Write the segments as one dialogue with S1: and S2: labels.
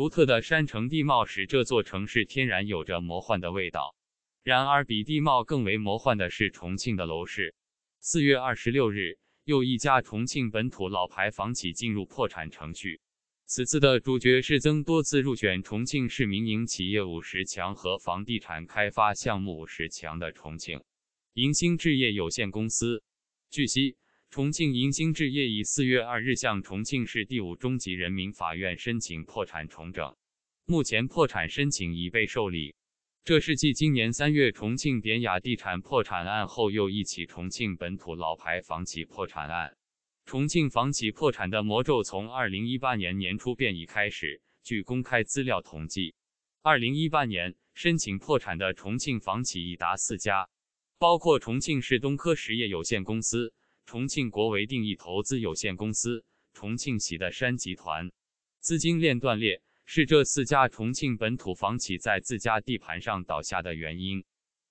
S1: 独特的山城地貌使这座城市天然有着魔幻的味道。然而，比地貌更为魔幻的是重庆的楼市。四月二十六日，又一家重庆本土老牌房企进入破产程序。此次的主角是曾多次入选重庆市民营企业五十强和房地产开发项目五十强的重庆银星置业有限公司。据悉。重庆银星置业已四月二日向重庆市第五中级人民法院申请破产重整，目前破产申请已被受理。这是继今年三月重庆典雅地产破产案后又一起重庆本土老牌房企破产案。重庆房企破产的魔咒从二零一八年年初便已开始。据公开资料统计，二零一八年申请破产的重庆房企已达四家，包括重庆市东科实业有限公司。重庆国维定义投资有限公司、重庆喜德山集团资金链断裂，是这四家重庆本土房企在自家地盘上倒下的原因。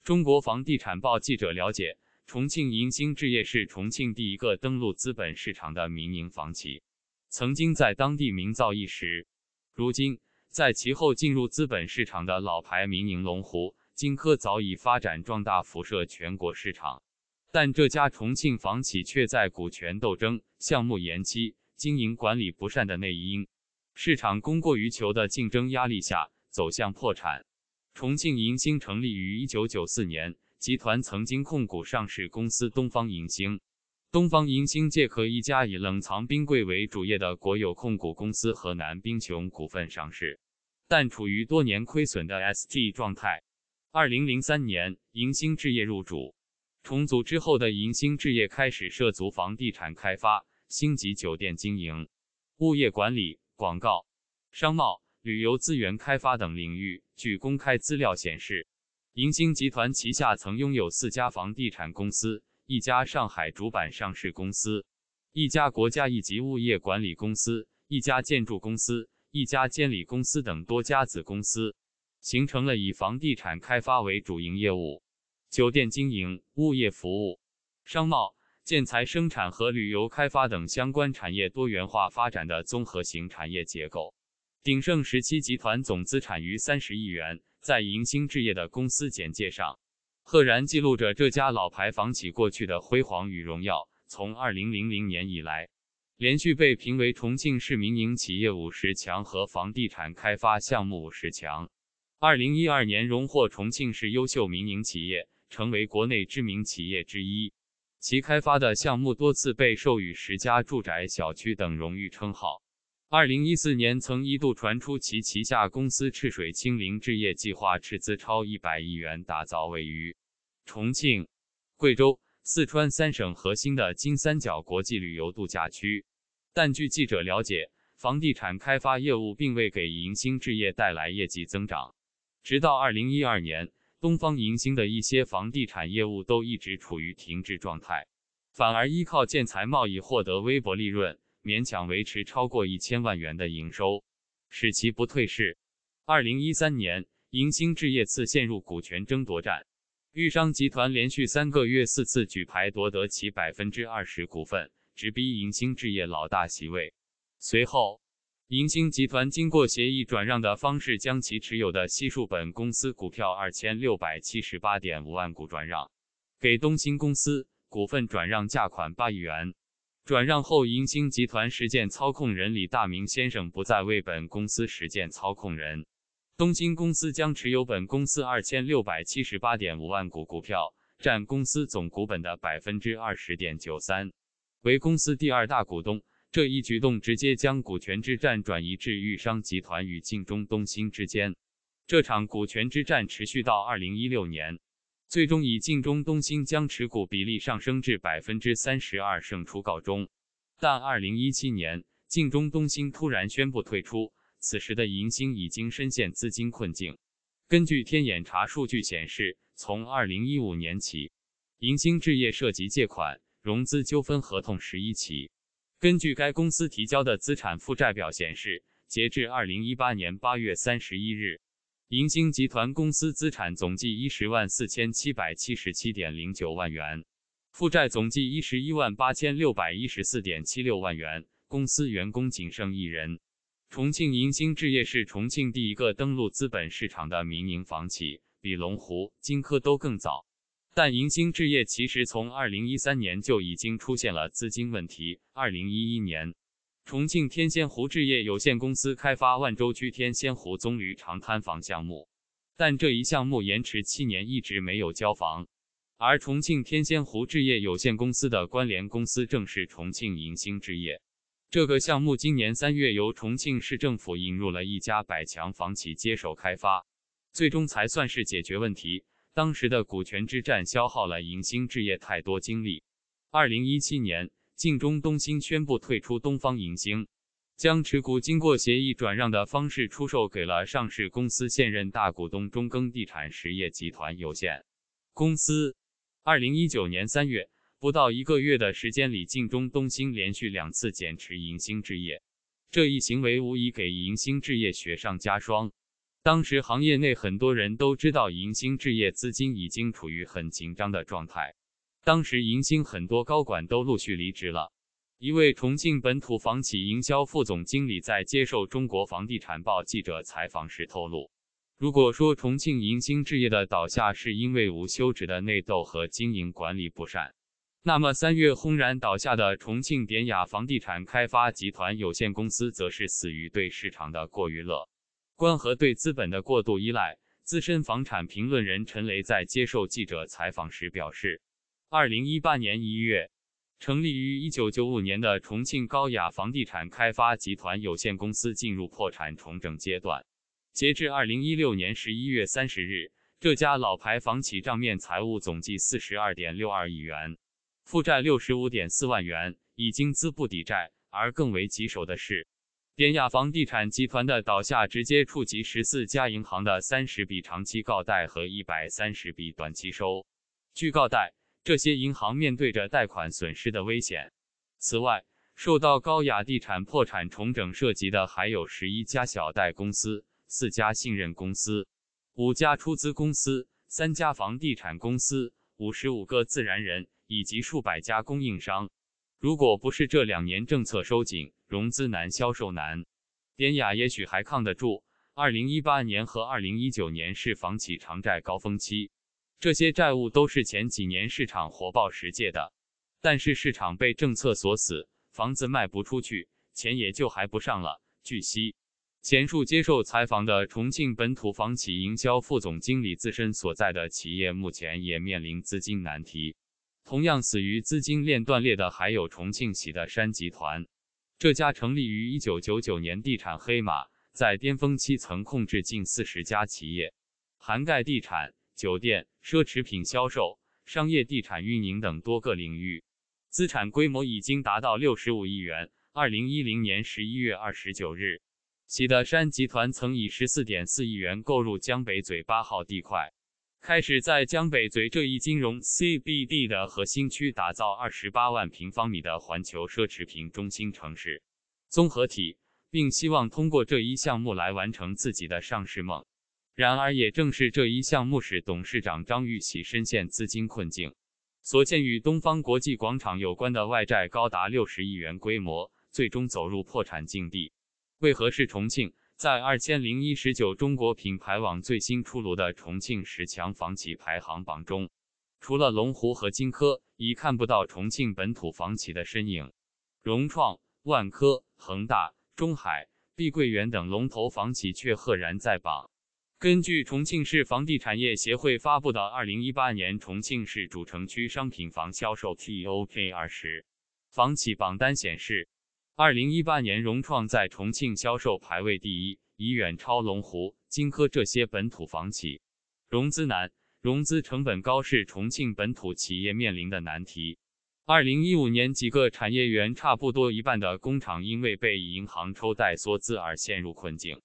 S1: 中国房地产报记者了解，重庆银星置业是重庆第一个登陆资本市场的民营房企，曾经在当地名噪一时。如今，在其后进入资本市场的老牌民营龙湖金科早已发展壮大，辐射全国市场。但这家重庆房企却在股权斗争、项目延期、经营管理不善的内因，市场供过于求的竞争压力下走向破产。重庆银星成立于一九九四年，集团曾经控股上市公司东方银星。东方银星借壳一家以冷藏冰柜为主业的国有控股公司河南冰熊股份上市，但处于多年亏损的 S G 状态。二零零三年，银星置业入主。重组之后的银星置业开始涉足房地产开发、星级酒店经营、物业管理、广告、商贸、旅游资源开发等领域。据公开资料显示，银星集团旗下曾拥有四家房地产公司、一家上海主板上市公司、一家国家一级物业管理公司、一家建筑公司、一家监理公司等多家子公司，形成了以房地产开发为主营业务。酒店经营、物业服务、商贸、建材生产和旅游开发等相关产业多元化发展的综合型产业结构。鼎盛时期集团总资产逾三十亿元。在银星置业的公司简介上，赫然记录着这家老牌房企过去的辉煌与荣耀。从二零零零年以来，连续被评为重庆市民营企业五十强和房地产开发项目五十强。二零一二年荣获重庆市优秀民营企业。成为国内知名企业之一，其开发的项目多次被授予十佳住宅小区等荣誉称号。二零一四年曾一度传出其旗下公司赤水青林置业计划斥资超一百亿元打造位于重庆、贵州、四川三省核心的金三角国际旅游度假区，但据记者了解，房地产开发业务并未给银星置业带来业绩增长。直到二零一二年。东方银星的一些房地产业务都一直处于停滞状态，反而依靠建材贸易获得微薄利润，勉强维持超过一千万元的营收，使其不退市。二零一三年，银星置业次陷入股权争夺战，豫商集团连续三个月四次举牌夺得其百分之二十股份，直逼银星置业老大席位。随后。银星集团经过协议转让的方式，将其持有的悉数本公司股票二千六百七十八点五万股转让给东兴公司，股份转让价款八亿元。转让后，银星集团实践操控人李大明先生不再为本公司实践操控人。东兴公司将持有本公司二千六百七十八点五万股股票，占公司总股本的百分之二十点九三，为公司第二大股东。这一举动直接将股权之战转移至豫商集团与晋中东兴之间。这场股权之战持续到二零一六年，最终以晋中东兴将持股比例上升至百分之三十二胜出告终。但二零一七年，晋中东兴突然宣布退出，此时的银星已经深陷资金困境。根据天眼查数据显示，从二零一五年起，银星置业涉及借款、融资纠纷合同十一起。根据该公司提交的资产负债表显示，截至二零一八年八月三十一日，银星集团公司资产总计一十万四千七百七十七点零九万元，负债总计一十一万八千六百一十四点七六万元，公司员工仅剩一人。重庆银星置业是重庆第一个登陆资本市场的民营房企，比龙湖、金科都更早。但银星置业其实从二零一三年就已经出现了资金问题。二零一一年，重庆天仙湖置业有限公司开发万州区天仙湖棕榈长滩房项目，但这一项目延迟七年一直没有交房。而重庆天仙湖置业有限公司的关联公司正是重庆银星置业。这个项目今年三月由重庆市政府引入了一家百强房企接手开发，最终才算是解决问题。当时的股权之战消耗了银星置业太多精力。二零一七年，晋中东兴宣布退出东方银星，将持股经过协议转让的方式出售给了上市公司现任大股东中耕地产实业集团有限公司。二零一九年三月，不到一个月的时间里，晋中东兴连续两次减持银星置业，这一行为无疑给银星置业雪上加霜。当时行业内很多人都知道银星置业资金已经处于很紧张的状态。当时银星很多高管都陆续离职了。一位重庆本土房企营销副总经理在接受中国房地产报记者采访时透露，如果说重庆银星置业的倒下是因为无休止的内斗和经营管理不善，那么三月轰然倒下的重庆典雅房地产开发集团有限公司，则是死于对市场的过于乐观。关和对资本的过度依赖。资深房产评论人陈雷在接受记者采访时表示，二零一八年一月，成立于一九九五年的重庆高雅房地产开发集团有限公司进入破产重整阶段。截至二零一六年十一月三十日，这家老牌房企账面财务总计四十二点六二亿元，负债六十五点四万元，已经资不抵债。而更为棘手的是，典雅房地产集团的倒下，直接触及十四家银行的三十笔长期告贷和一百三十笔短期收据告贷，这些银行面对着贷款损失的危险。此外，受到高雅地产破产重整涉及的还有十一家小贷公司、四家信任公司、五家出资公司、三家房地产公司、五十五个自然人以及数百家供应商。如果不是这两年政策收紧，融资难、销售难，典雅也许还抗得住。二零一八年和二零一九年是房企偿债高峰期，这些债务都是前几年市场火爆时借的。但是市场被政策锁死，房子卖不出去，钱也就还不上了。据悉，前述接受采访的重庆本土房企营销副总经理自身所在的企业目前也面临资金难题。同样死于资金链断裂的还有重庆喜德山集团，这家成立于一九九九年地产黑马，在巅峰期曾控制近四十家企业，涵盖地产、酒店、奢侈品销售、商业地产运营等多个领域，资产规模已经达到六十五亿元。二零一零年十一月二十九日，喜德山集团曾以十四点四亿元购入江北嘴八号地块。开始在江北嘴这一金融 CBD 的核心区打造二十八万平方米的环球奢侈品中心城市综合体，并希望通过这一项目来完成自己的上市梦。然而，也正是这一项目使董事长张玉喜深陷资金困境，所建与东方国际广场有关的外债高达六十亿元规模，最终走入破产境地。为何是重庆？在二千零一十九中国品牌网最新出炉的重庆十强房企排行榜中，除了龙湖和金科，已看不到重庆本土房企的身影。融创、万科、恒大、中海、碧桂园等龙头房企却赫然在榜。根据重庆市房地产业协会发布的二零一八年重庆市主城区商品房销售 t o k 二十房企榜单显示。二零一八年，融创在重庆销售排位第一，已远超龙湖、金科这些本土房企。融资难、融资成本高是重庆本土企业面临的难题。二零一五年，几个产业园差不多一半的工厂因为被银行抽贷缩资而陷入困境。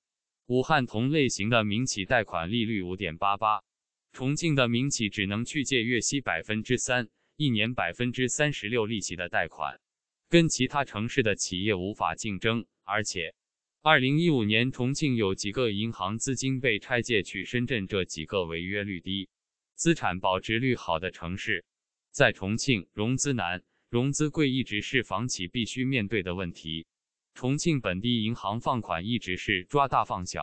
S1: 武汉同类型的民企贷款利率五点八八，重庆的民企只能去借月息百分之三、一年百分之三十六利息的贷款。跟其他城市的企业无法竞争，而且，二零一五年重庆有几个银行资金被拆借去深圳，这几个违约率低、资产保值率好的城市，在重庆融资难、融资贵一直是房企必须面对的问题。重庆本地银行放款一直是抓大放小，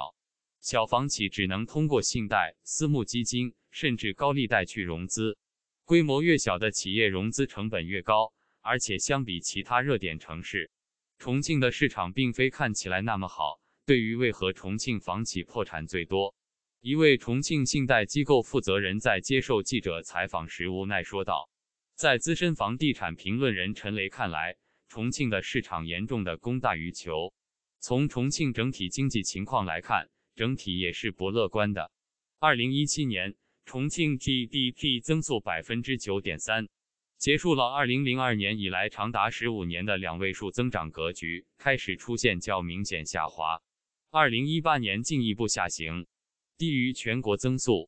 S1: 小房企只能通过信贷、私募基金甚至高利贷去融资，规模越小的企业融资成本越高。而且相比其他热点城市，重庆的市场并非看起来那么好。对于为何重庆房企破产最多，一位重庆信贷机构负责人在接受记者采访时无奈说道：“在资深房地产评论人陈雷看来，重庆的市场严重的供大于求。从重庆整体经济情况来看，整体也是不乐观的。二零一七年，重庆 GDP 增速百分之九点三。”结束了二零零二年以来长达十五年的两位数增长格局，开始出现较明显下滑。二零一八年进一步下行，低于全国增速。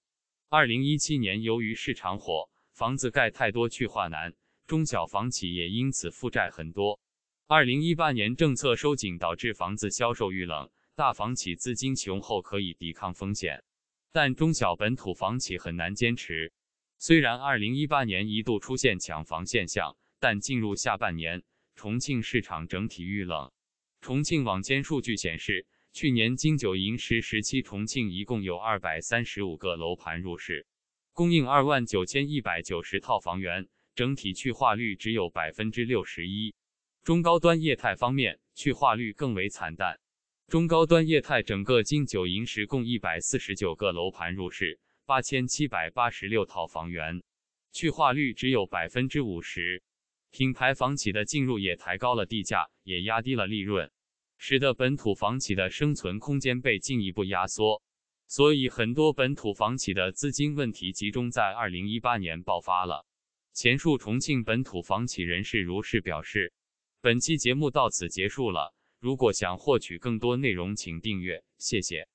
S1: 二零一七年由于市场火，房子盖太多，去化难，中小房企也因此负债很多。二零一八年政策收紧，导致房子销售遇冷，大房企资金雄厚可以抵抗风险，但中小本土房企很难坚持。虽然2018年一度出现抢房现象，但进入下半年，重庆市场整体遇冷。重庆网监数据显示，去年金九银十时期，重庆一共有235个楼盘入市，供应2万9千190套房源，整体去化率只有61%。中高端业态方面，去化率更为惨淡。中高端业态整个金九银十共149个楼盘入市。八千七百八十六套房源，去化率只有百分之五十，品牌房企的进入也抬高了地价，也压低了利润，使得本土房企的生存空间被进一步压缩。所以，很多本土房企的资金问题集中在二零一八年爆发了。前述重庆本土房企人士如是表示。本期节目到此结束了，如果想获取更多内容，请订阅，谢谢。